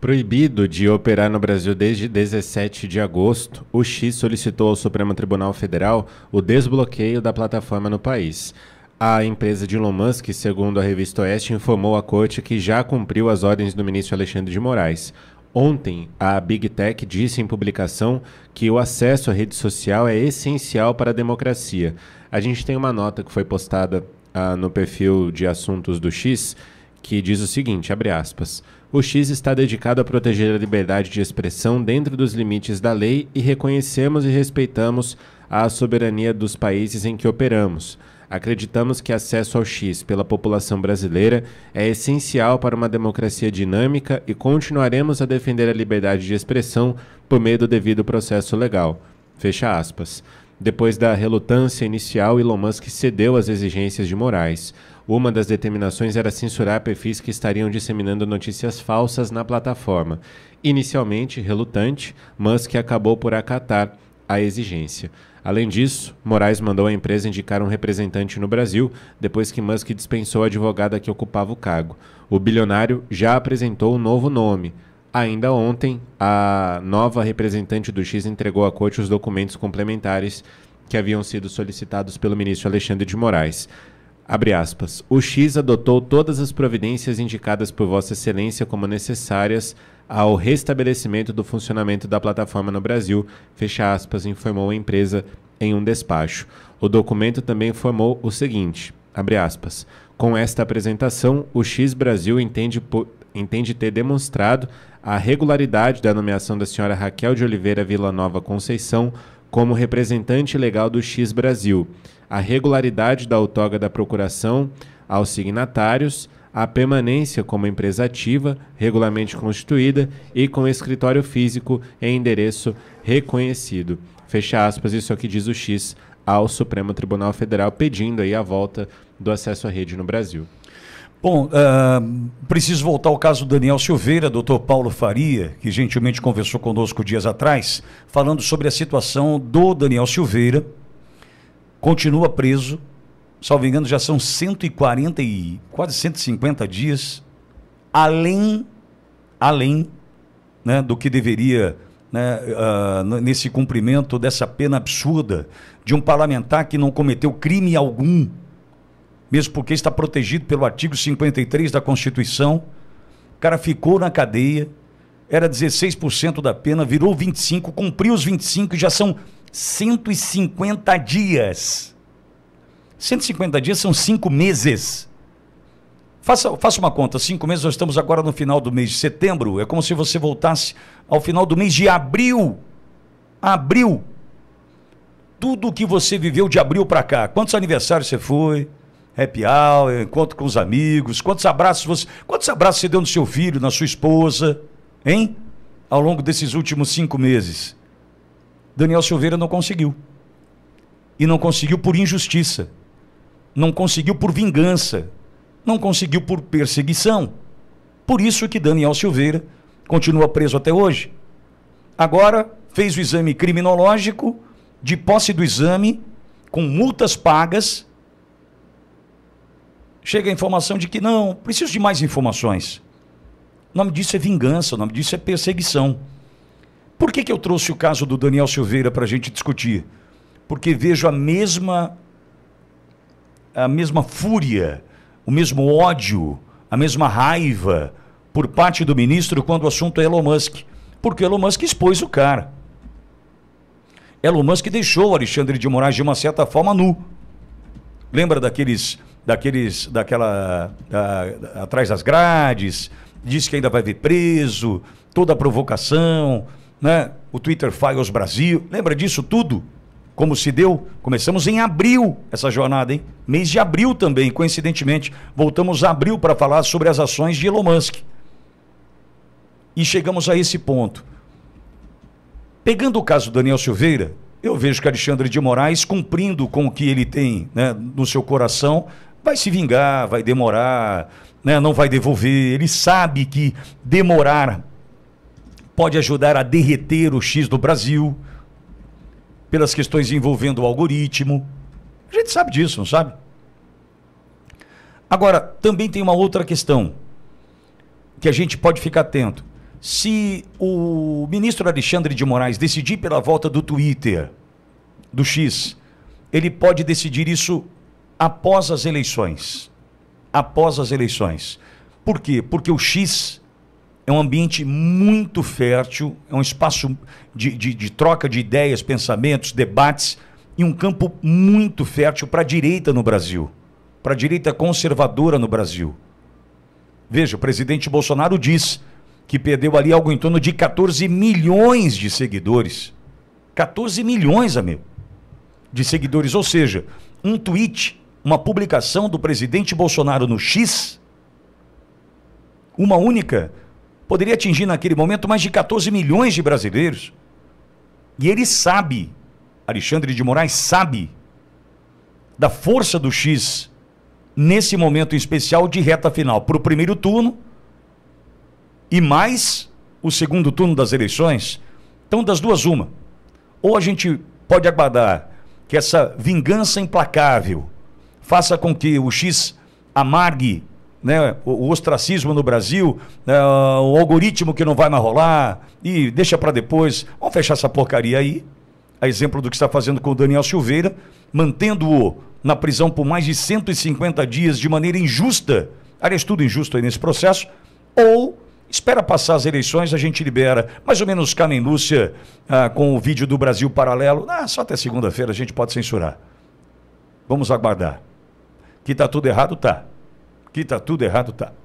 Proibido de operar no Brasil desde 17 de agosto, o X solicitou ao Supremo Tribunal Federal o desbloqueio da plataforma no país. A empresa de Elon Musk, segundo a revista Oeste, informou à corte que já cumpriu as ordens do ministro Alexandre de Moraes. Ontem, a Big Tech disse em publicação que o acesso à rede social é essencial para a democracia. A gente tem uma nota que foi postada ah, no perfil de assuntos do X que diz o seguinte, abre aspas, o X está dedicado a proteger a liberdade de expressão dentro dos limites da lei e reconhecemos e respeitamos a soberania dos países em que operamos. Acreditamos que acesso ao X pela população brasileira é essencial para uma democracia dinâmica e continuaremos a defender a liberdade de expressão por meio do devido processo legal. Fecha aspas. Depois da relutância inicial, Elon Musk cedeu às exigências de Moraes. Uma das determinações era censurar perfis que estariam disseminando notícias falsas na plataforma. Inicialmente relutante, Musk acabou por acatar a exigência. Além disso, Moraes mandou a empresa indicar um representante no Brasil depois que Musk dispensou a advogada que ocupava o cargo. O bilionário já apresentou um novo nome, Ainda ontem, a nova representante do X entregou à corte os documentos complementares que haviam sido solicitados pelo ministro Alexandre de Moraes. Abre aspas. O X adotou todas as providências indicadas por Vossa Excelência como necessárias ao restabelecimento do funcionamento da plataforma no Brasil, fecha aspas, informou a empresa em um despacho. O documento também informou o seguinte: abre aspas. Com esta apresentação, o X Brasil entende por entende ter demonstrado a regularidade da nomeação da senhora Raquel de Oliveira Vila Nova Conceição como representante legal do X Brasil, a regularidade da outorga da procuração aos signatários, a permanência como empresa ativa, regularmente constituída e com escritório físico em endereço reconhecido. Fecha aspas, isso aqui é diz o X ao Supremo Tribunal Federal pedindo aí a volta do acesso à rede no Brasil. Bom, uh, preciso voltar ao caso do Daniel Silveira, doutor Paulo Faria, que gentilmente conversou conosco dias atrás, falando sobre a situação do Daniel Silveira. Continua preso, salvo engano, já são 140 e quase 150 dias, além, além né, do que deveria né, uh, nesse cumprimento dessa pena absurda de um parlamentar que não cometeu crime algum mesmo porque está protegido pelo artigo 53 da Constituição. O cara ficou na cadeia, era 16% da pena, virou 25%, cumpriu os 25% e já são 150 dias. 150 dias são cinco meses. Faça, faça uma conta, cinco meses, nós estamos agora no final do mês de setembro, é como se você voltasse ao final do mês de abril. Abril. Tudo que você viveu de abril para cá, quantos aniversários você foi, happy hour, encontro com os amigos, quantos abraços você, quantos abraços você deu no seu filho, na sua esposa, hein? Ao longo desses últimos cinco meses. Daniel Silveira não conseguiu. E não conseguiu por injustiça. Não conseguiu por vingança. Não conseguiu por perseguição. Por isso que Daniel Silveira continua preso até hoje. Agora fez o exame criminológico, de posse do exame, com multas pagas chega a informação de que não, preciso de mais informações. O nome disso é vingança, o nome disso é perseguição. Por que, que eu trouxe o caso do Daniel Silveira para a gente discutir? Porque vejo a mesma, a mesma fúria, o mesmo ódio, a mesma raiva por parte do ministro quando o assunto é Elon Musk. Porque Elon Musk expôs o cara. Elon Musk deixou Alexandre de Moraes, de uma certa forma, nu. Lembra daqueles daqueles, daquela, da, atrás das grades, diz que ainda vai vir preso, toda a provocação, né? O Twitter Files Brasil, lembra disso tudo? Como se deu? Começamos em abril essa jornada, hein? Mês de abril também, coincidentemente, voltamos a abril para falar sobre as ações de Elon Musk. E chegamos a esse ponto. Pegando o caso do Daniel Silveira, eu vejo que Alexandre de Moraes, cumprindo com o que ele tem né, no seu coração, vai se vingar, vai demorar, né? não vai devolver. Ele sabe que demorar pode ajudar a derreter o X do Brasil pelas questões envolvendo o algoritmo. A gente sabe disso, não sabe? Agora, também tem uma outra questão que a gente pode ficar atento. Se o ministro Alexandre de Moraes decidir pela volta do Twitter, do X, ele pode decidir isso após as eleições. Após as eleições. Por quê? Porque o X é um ambiente muito fértil, é um espaço de, de, de troca de ideias, pensamentos, debates e um campo muito fértil para a direita no Brasil, para a direita conservadora no Brasil. Veja, o presidente Bolsonaro diz que perdeu ali algo em torno de 14 milhões de seguidores. 14 milhões, amigo, de seguidores. Ou seja, um tweet uma publicação do presidente Bolsonaro no X, uma única, poderia atingir naquele momento mais de 14 milhões de brasileiros. E ele sabe, Alexandre de Moraes sabe, da força do X nesse momento especial de reta final para o primeiro turno e mais o segundo turno das eleições. Então, das duas, uma. Ou a gente pode aguardar que essa vingança implacável faça com que o X amargue né, o, ostracismo no Brasil, né, o algoritmo que não vai mais rolar, e deixa para depois, vamos fechar essa porcaria aí, a exemplo do que está fazendo com o Daniel Silveira, mantendo-o na prisão por mais de 150 dias de maneira injusta, aliás, tudo injusto aí nesse processo, ou espera passar as eleições, a gente libera, mais ou menos Carmen Lúcia ah, com o vídeo do Brasil Paralelo, ah, só até segunda-feira a gente pode censurar. Vamos aguardar. Que tá tudo errado, tá. Que tá tudo errado, tá.